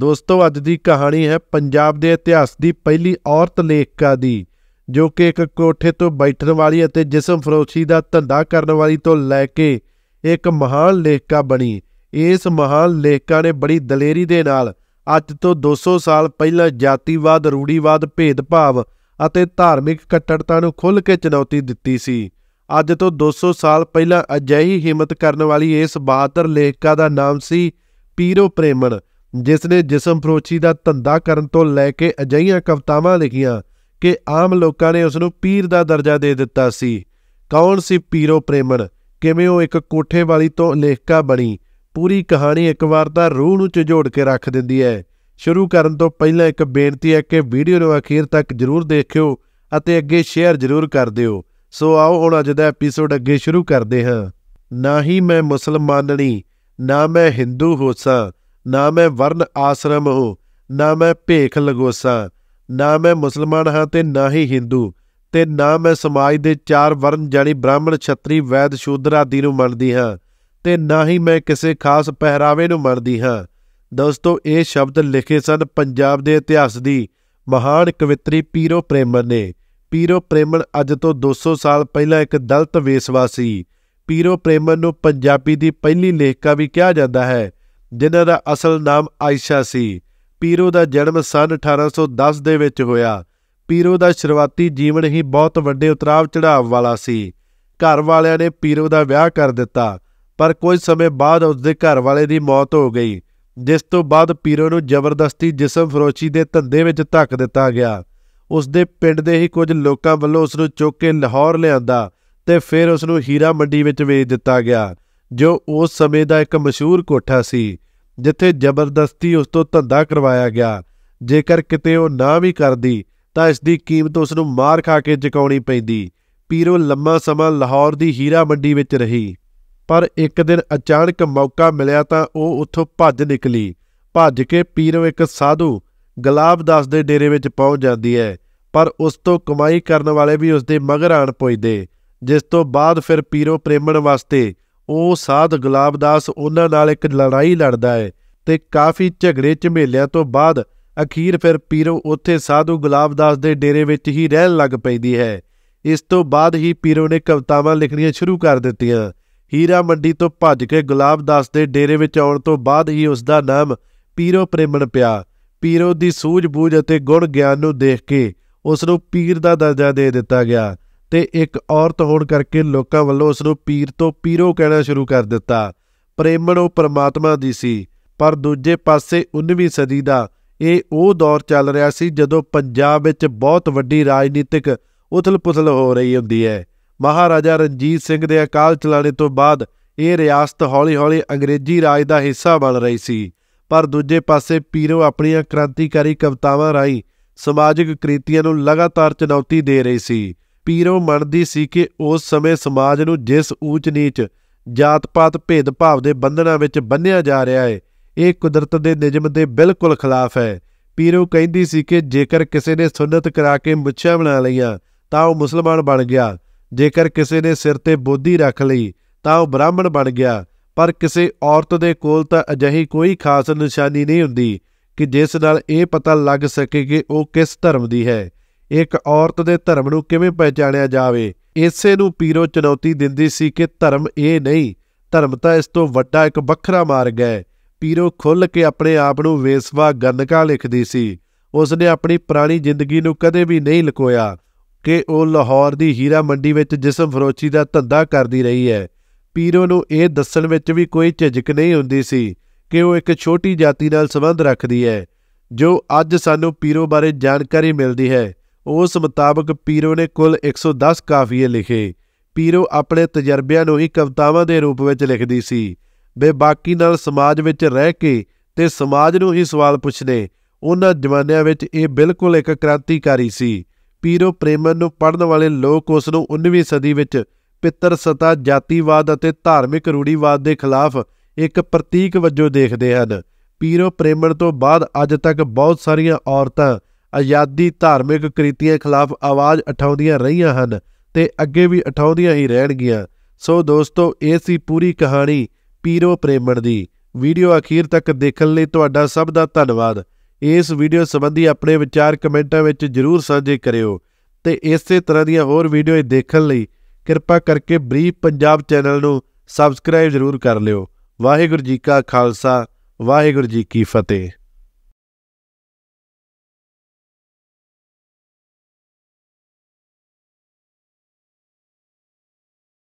ਦੋਸਤੋ ਅੱਜ ਦੀ ਕਹਾਣੀ ਹੈ ਪੰਜਾਬ ਦੇ ਇਤਿਹਾਸ ਦੀ ਪਹਿਲੀ ਔਰਤ ਲੇਖਕਾ ਦੀ ਜੋ ਕਿ ਇੱਕ ਕੋਠੇ ਤੋਂ ਬੈਠਣ ਵਾਲੀ ਅਤੇ ਜਿਸਮ ਫਰੋਸ਼ੀ ਦਾ ਧੰਦਾ ਕਰਨ ਵਾਲੀ ਤੋਂ ਲੈ ਕੇ ਇੱਕ ਮਹਾਨ ਲੇਖਕਾ ਬਣੀ ਇਸ ਮਹਾਨ ਲੇਖਕਾ ਨੇ ਬੜੀ ਦਲੇਰੀ ਦੇ ਨਾਲ ਅੱਜ ਤੋਂ 200 ਸਾਲ ਪਹਿਲਾਂ ਜਾਤੀਵਾਦ ਰੂੜੀਵਾਦ ਭੇਦਭਾਵ ਅਤੇ ਧਾਰਮਿਕ ਕੱਟੜਤਾ ਨੂੰ ਖੁੱਲ੍ਹ ਕੇ ਚੁਣੌਤੀ ਦਿੱਤੀ ਸੀ ਅੱਜ ਤੋਂ 200 ਸਾਲ ਪਹਿਲਾਂ ਅਜਿਹੀ ਹਿੰਮਤ ਕਰਨ ਵਾਲੀ ਇਸ ਬਹਾਦਰ ਲੇਖਕਾ ਦਾ ਨਾਮ ਸੀ ਪੀਰੋ ਪ੍ਰੇਮਣ ਜਿਸ ਨੇ ਜਿਸਮ ਫਰੋਚੀ ਦਾ ਧੰਦਾ ਕਰਨ ਤੋਂ ਲੈ ਕੇ ਅਜਈਆਂ ਕਵਤਾਵਾਂ ਲਿਖੀਆਂ ਕਿ ਆਮ ਲੋਕਾਂ ਨੇ ਉਸ ਨੂੰ ਪੀਰ ਦਾ ਦਰਜਾ ਦੇ ਦਿੱਤਾ ਸੀ ਕੌਣ ਸੀ ਪੀਰੋ ਪ੍ਰੇਮਣ ਕਿਵੇਂ ਉਹ ਇੱਕ ਕੋਠੇ ਵਾਲੀ ਤੋਂ ਲੇਖਕਾ ਬਣੀ ਪੂਰੀ ਕਹਾਣੀ ਇੱਕ ਵਾਰ ਤਾਂ ਰੂਹ ਨੂੰ ਝਜੋੜ ਕੇ ਰੱਖ ਦਿੰਦੀ ਹੈ ਸ਼ੁਰੂ ਕਰਨ ਤੋਂ ਪਹਿਲਾਂ ਇੱਕ ਬੇਨਤੀ ਹੈ ਕਿ ਵੀਡੀਓ ਨੂੰ ਅਖੀਰ ਤੱਕ ਜ਼ਰੂਰ ਦੇਖਿਓ ਅਤੇ ਅੱਗੇ ਸ਼ੇਅਰ ਜ਼ਰੂਰ ਕਰ ਦਿਓ ਸੋ ਆਓ ਹੁਣ ਅੱਜ ਦਾ ਐਪੀਸੋਡ ਅੱਗੇ ਸ਼ੁਰੂ ਕਰਦੇ ਹਾਂ ਨਾ ਹੀ ਮੈਂ ਮੁਸਲਮਾਨਣੀ ਨਾ ਮੈਂ ਹਿੰਦੂ ਹੋਸਾਂ ਨਾ ਮੈਂ ਵਰਨ ਆਸ਼ਰਮ ਨਾ ਮੈਂ ਭੇਖ ਲਗੋਸਾ ਨਾ ਮੈਂ ਮੁਸਲਮਾਨ ਹਾਂ ਤੇ ਨਾ ਹੀ ਹਿੰਦੂ ਤੇ ਨਾ ਮੈਂ ਸਮਾਜ ਦੇ ਚਾਰ ਵਰਨ ਜਾਨੀ ਬ੍ਰਾਹਮਣ ਛਤਰੀ ਵੈਦ ਸ਼ੂਦਰ ਆਦਿ ਨੂੰ ਮੰਨਦੀ ਹਾਂ ਤੇ ਨਾ ਹੀ ਮੈਂ ਕਿਸੇ ਖਾਸ ਪਹਿਰਾਵੇ ਨੂੰ ਮੰਨਦੀ ਹਾਂ ਦੋਸਤੋ ਇਹ ਸ਼ਬਦ ਲਿਖੇ ਸਨ ਪੰਜਾਬ ਦੇ ਇਤਿਹਾਸ ਦੀ ਮਹਾਨ ਕਵਿਤਰੀ ਪੀਰੋ ਪ੍ਰੇਮਨ ਨੇ ਪੀਰੋ ਪ੍ਰੇਮਨ ਅੱਜ ਤੋਂ 200 ਸਾਲ ਪਹਿਲਾਂ ਇੱਕ ਦਲਤ ਵੇਸਵਾਸੀ ਪੀਰੋ ਪ੍ਰੇਮਨ ਨੂੰ ਪੰਜਾਬੀ ਦੀ ਪਹਿਲੀ ਲੇਖਕਾ ਵੀ ਕਿਹਾ ਜਾਂਦਾ ਹੈ ਜਿਨ੍ਹਾਂ ਦਾ ਅਸਲ ਨਾਮ ਆਇਸ਼ਾ ਸੀ ਪੀਰੋ ਦਾ ਜਨਮ ਸਨ 1810 ਦੇ ਵਿੱਚ ਹੋਇਆ ਪੀਰੋ ਦਾ ਸ਼ੁਰੂਆਤੀ ਜੀਵਨ ਹੀ ਬਹੁਤ ਵੱਡੇ ਉਤਰਾਵ ਚੜਾਵ ਵਾਲਾ ਸੀ ਘਰ ਵਾਲਿਆਂ ਨੇ ਪੀਰੋ ਦਾ ਵਿਆਹ ਕਰ ਦਿੱਤਾ ਪਰ ਕੁਝ ਸਮੇਂ ਬਾਅਦ ਉਸ ਦੇ ਘਰ ਵਾਲੇ ਦੀ ਮੌਤ ਹੋ ਗਈ ਜਿਸ ਤੋਂ ਬਾਅਦ ਪੀਰੋ ਨੂੰ ਜ਼ਬਰਦਸਤੀ ਜਿਸਮ ਫਰੋਚੀ ਦੇ ਧੰਦੇ ਵਿੱਚ ਧੱਕ ਦਿੱਤਾ ਗਿਆ ਉਸ ਦੇ ਪਿੰਡ ਦੇ ਹੀ ਕੁਝ ਲੋਕਾਂ ਵੱਲੋਂ ਉਸ ਨੂੰ ਚੁੱਕ ਕੇ ਲਾਹੌਰ ਲਿਆਂਦਾ ਤੇ ਫਿਰ ਉਸ ਨੂੰ ਹੀਰਾ ਮੰਡੀ ਵਿੱਚ ਵੇਚ ਦਿੱਤਾ ਗਿਆ ਜੋ ਉਸ ਸਮੇਂ ਦਾ ਇੱਕ ਮਸ਼ਹੂਰ ਕੋਠਾ ਸੀ ਜਿੱਥੇ ਜ਼ਬਰਦਸਤੀ ਉਸ ਤੋਂ ਧੰਦਾ ਕਰਵਾਇਆ ਗਿਆ ਜੇਕਰ ਕਿਤੇ ਉਹ ਨਾ ਵੀ ਕਰਦੀ ਤਾਂ ਇਸ ਦੀ ਕੀਮਤ ਉਸ ਨੂੰ ਮਾਰ ਖਾ ਕੇ ਚੁਕਾਉਣੀ ਪੈਂਦੀ ਪੀਰੋ ਲੰਮਾ ਸਮਾਂ ਲਾਹੌਰ ਦੀ ਹੀਰਾ ਮੰਡੀ ਵਿੱਚ ਰਹੀ ਪਰ ਇੱਕ ਦਿਨ ਅਚਾਨਕ ਮੌਕਾ ਮਿਲਿਆ ਤਾਂ ਉਹ ਉੱਥੋਂ ਭੱਜ ਨਿਕਲੀ ਭੱਜ ਕੇ ਪੀਰੋ ਇੱਕ ਸਾਧੂ ਗਲਾਬਦਾਸ ਦੇ ਡੇਰੇ ਵਿੱਚ ਪਹੁੰਚ ਜਾਂਦੀ ਹੈ ਪਰ ਉਸ ਤੋਂ ਕਮਾਈ ਕਰਨ ਵਾਲੇ ਵੀ ਉਸ ਦੇ ਮਗਰ ਆਣ ਪੁੱਜਦੇ ਜਿਸ ਤੋਂ ਬਾਅਦ ਫਿਰ ਪੀਰੋ ਪ੍ਰੇਮਣ ਵਾਸਤੇ ਉਹ ਸਾਧ ਗੁਲਾਬਦਾਸ ਉਹਨਾਂ ਨਾਲ ਇੱਕ ਲੜਾਈ ਲੜਦਾ ਹੈ ਤੇ ਕਾਫੀ ਝਗੜੇ ਝਮੇਲਿਆਂ ਤੋਂ ਬਾਅਦ ਅਖੀਰ ਫਿਰ ਪੀਰੋ ਉੱਥੇ ਸਾਧੂ ਗੁਲਾਬਦਾਸ ਦੇ ਡੇਰੇ ਵਿੱਚ ਹੀ ਰਹਿਣ ਲੱਗ ਪੈਂਦੀ ਹੈ ਇਸ ਤੋਂ ਬਾਅਦ ਹੀ ਪੀਰੋ ਨੇ ਕਵਿਤਾਵਾਂ ਲਿਖਣੀਆਂ ਸ਼ੁਰੂ ਕਰ ਦਿੱਤੀਆਂ ਹੀਰਾ ਮੰਡੀ ਤੋਂ ਭੱਜ ਕੇ ਗੁਲਾਬਦਾਸ ਦੇ ਡੇਰੇ ਵਿੱਚ ਆਉਣ ਤੋਂ ਬਾਅਦ ਹੀ ਉਸ ਦਾ ਨਾਮ ਪੀਰੋ ਪ੍ਰੇਮਣ ਪਿਆ ਪੀਰੋ ਦੀ ਸੂਝ-ਬੂਝ ਅਤੇ ਗੁਣ ਗਿਆਨ ਨੂੰ ਦੇਖ ਕੇ ਉਸ ਨੂੰ ਪੀਰ ਦਾ ਦਰਜਾ ਦੇ ਦਿੱਤਾ ਗਿਆ ਤੇ ਇੱਕ ਔਰਤ ਹੋਣ ਕਰਕੇ ਲੋਕਾਂ ਵੱਲੋਂ ਉਸ ਨੂੰ ਪੀਰ ਤੋਂ ਪੀਰੋ ਕਹਿਣਾ ਸ਼ੁਰੂ ਕਰ ਦਿੱਤਾ ਪ੍ਰੇਮਣ ਉਹ ਪਰਮਾਤਮਾ ਦੀ ਸੀ ਪਰ ਦੂਜੇ ਪਾਸੇ 19ਵੀਂ ਸਦੀ ਦਾ ਇਹ ਉਹ ਦੌਰ ਚੱਲ ਰਿਹਾ ਸੀ ਜਦੋਂ ਪੰਜਾਬ ਵਿੱਚ ਬਹੁਤ ਵੱਡੀ ਰਾਜਨੀਤਿਕ ਉਥਲ-ਪੁਥਲ ਹੋ ਰਹੀ ਹੁੰਦੀ ਹੈ ਮਹਾਰਾਜਾ ਰਣਜੀਤ ਸਿੰਘ ਦੇ ਅਕਾਲ ਚਲਾਣੇ ਤੋਂ ਬਾਅਦ ਇਹ ਰਿਆਸਤ ਹੌਲੀ-ਹੌਲੀ ਅੰਗਰੇਜ਼ੀ ਰਾਜ ਦਾ ਹਿੱਸਾ ਬਣ ਰਹੀ ਸੀ ਪਰ ਦੂਜੇ ਪਾਸੇ ਪੀਰੋ ਆਪਣੀਆਂ ਕ੍ਰਾਂਤੀਕਾਰੀ ਕਵਤਾਵਾਂ ਰਾਹੀਂ ਸਮਾਜਿਕ ਕ੍ਰੀਤੀਆਂ ਨੂੰ ਲਗਾਤਾਰ ਚੁਣੌਤੀ ਦੇ ਰਹੀ ਸੀ ਪੀਰੋ ਮੰਨਦੀ ਸੀ ਕਿ ਉਸ ਸਮੇਂ ਸਮਾਜ ਨੂੰ ਜਿਸ ਊਚ ਨੀਚ ਜਾਤ-ਪਾਤ ਭੇਦ-ਭਾਵ ਦੇ ਬੰਧਨਾਂ ਵਿੱਚ ਬੰਨਿਆ ਜਾ ਰਿਹਾ ਹੈ ਇਹ ਕੁਦਰਤ ਦੇ ਨਿਯਮ ਦੇ ਬਿਲਕੁਲ ਖਿਲਾਫ ਹੈ ਪੀਰੋ ਕਹਿੰਦੀ ਸੀ ਕਿ ਜੇਕਰ ਕਿਸੇ ਨੇ ਸੁੰਨਤ ਕਰਾ ਕੇ ਮੁੱਛਾਂ ਬਣਾ ਲਈਆਂ ਤਾਂ ਉਹ ਮੁਸਲਮਾਨ ਬਣ ਗਿਆ ਜੇਕਰ ਕਿਸੇ ਨੇ ਸਿਰ ਤੇ ਬੋਧੀ ਰੱਖ ਲਈ ਤਾਂ ਉਹ ਬ੍ਰਾਹਮਣ ਬਣ ਗਿਆ ਪਰ ਕਿਸੇ ਔਰਤ ਦੇ ਕੋਲ ਤਾਂ ਅਜਿਹੀ ਕੋਈ ਖਾਸ ਨਿਸ਼ਾਨੀ ਨਹੀਂ ਹੁੰਦੀ ਕਿ ਜਿਸ ਨਾਲ ਇਹ ਪਤਾ ਲੱਗ ਸਕੇ ਕਿ ਉਹ ਕਿਸ ਧਰਮ ਦੀ ਹੈ ਇੱਕ ਔਰਤ ਦੇ ਧਰਮ ਨੂੰ ਕਿਵੇਂ ਪਛਾਣਿਆ ਜਾਵੇ ਇਸੇ ਨੂੰ ਪੀਰੋ ਚੁਣੌਤੀ ਦਿੰਦੀ ਸੀ ਕਿ ਧਰਮ ਇਹ ਨਹੀਂ ਧਰਮ ਤਾਂ ਇਸ ਤੋਂ ਵੱਡਾ ਇੱਕ ਵੱਖਰਾ ਮਾਰਗ ਹੈ ਪੀਰੋ ਖੁੱਲ ਕੇ ਆਪਣੇ ਆਪ ਨੂੰ ਵੇਸਵਾ ਗੰਨਕਾ ਲਿਖਦੀ ਸੀ ਉਸ ਨੇ ਆਪਣੀ ਪੁਰਾਣੀ ਜ਼ਿੰਦਗੀ ਨੂੰ ਕਦੇ ਵੀ ਨਹੀਂ ਲੁਕੋਇਆ ਕਿ ਉਹ ਲਾਹੌਰ ਦੀ ਹੀਰਾ ਮੰਡੀ ਵਿੱਚ ਜਿਸਮ ਫਰੋਚੀ ਦਾ ਧੰਦਾ ਕਰਦੀ ਰਹੀ ਹੈ ਪੀਰੋ ਨੂੰ ਇਹ ਦੱਸਣ ਵਿੱਚ ਵੀ ਕੋਈ ਝਿਜਕ ਨਹੀਂ ਹੁੰਦੀ ਸੀ ਕਿ ਉਹ ਇੱਕ ਛੋਟੀ ਜਾਤੀ ਨਾਲ ਸੰਬੰਧ ਰੱਖਦੀ ਹੈ ਜੋ ਅੱਜ ਸਾਨੂੰ ਪੀਰੋ ਬਾਰੇ ਜਾਣਕਾਰੀ ਮਿਲਦੀ ਹੈ ਉਸ ਮੁਤਾਬਕ ਪੀਰੋ ਨੇ ਕੁੱਲ 110 ਕਾਫੀਏ ਲਿਖੇ ਪੀਰੋ ਆਪਣੇ ਤਜਰਬਿਆਂ ਨੂੰ ਹੀ ਕਵਤਾਵਾਂ ਦੇ ਰੂਪ ਵਿੱਚ ਲਿਖਦੀ ਸੀ ਬੇਬਾਕੀ ਨਾਲ ਸਮਾਜ ਵਿੱਚ ਰਹਿ ਕੇ ਤੇ ਸਮਾਜ ਨੂੰ ਹੀ ਸਵਾਲ ਪੁੱਛਦੇ ਉਹਨਾਂ ਜਵਾਨਿਆਂ ਵਿੱਚ ਇਹ ਬਿਲਕੁਲ ਇੱਕ ਕ੍ਰਾਂਤੀਕਾਰੀ ਸੀ ਪੀਰੋ ਪ੍ਰੇਮਨ ਨੂੰ ਪੜਨ ਵਾਲੇ ਲੋਕ ਉਸ ਨੂੰ 19ਵੀਂ ਸਦੀ ਵਿੱਚ ਪਿੱਤਰ ਸਤਾ ਜਾਤੀਵਾਦ ਅਤੇ ਧਾਰਮਿਕ ਰੂੜੀਵਾਦ ਦੇ ਖਿਲਾਫ ਇੱਕ ਪ੍ਰਤੀਕ ਵਜੋਂ ਦੇਖਦੇ ਹਨ ਪੀਰੋ ਪ੍ਰੇਮਣ ਤੋਂ ਬਾਅਦ ਅੱਜ ਤੱਕ ਬਹੁਤ ਸਾਰੀਆਂ ਔਰਤਾਂ ਆਜ਼ਾਦੀ ਧਾਰਮਿਕ ਕ੍ਰਿਤੀਆਂ ਖਿਲਾਫ ਆਵਾਜ਼ ਉਠਾਉਂਦੀਆਂ ਰਹੀਆਂ ਹਨ ਤੇ ਅੱਗੇ ਵੀ ਉਠਾਉਂਦੀਆਂ ਹੀ ਰਹਿਣਗੀਆਂ ਸੋ ਦੋਸਤੋ ਇਹ ਸੀ ਪੂਰੀ ਕਹਾਣੀ ਪੀਰੋ ਪ੍ਰੇਮਣ ਦੀ ਵੀਡੀਓ ਅਖੀਰ ਤੱਕ ਦੇਖਣ ਲਈ ਤੁਹਾਡਾ ਸਭ ਦਾ ਧੰਨਵਾਦ ਇਸ ਵੀਡੀਓ ਸੰਬੰਧੀ ਆਪਣੇ ਵਿਚਾਰ ਕਮੈਂਟਾਂ ਵਿੱਚ ਜਰੂਰ ਸਾਂਝੇ ਕਰਿਓ ਤੇ ਇਸੇ ਤਰ੍ਹਾਂ ਦੀਆਂ ਹੋਰ ਵੀਡੀਓ ਦੇਖਣ ਲਈ ਕਿਰਪਾ ਕਰਕੇ ਬਰੀਫ ਪੰਜਾਬ ਚੈਨਲ ਨੂੰ ਸਬਸਕ੍ਰਾਈਬ ਜਰੂਰ ਕਰ ਲਿਓ ਵਾਹਿਗੁਰੂ ਜੀ ਕਾ ਖਾਲਸਾ ਵਾਹਿਗੁਰੂ ਜੀ ਕੀ ਫਤਿਹ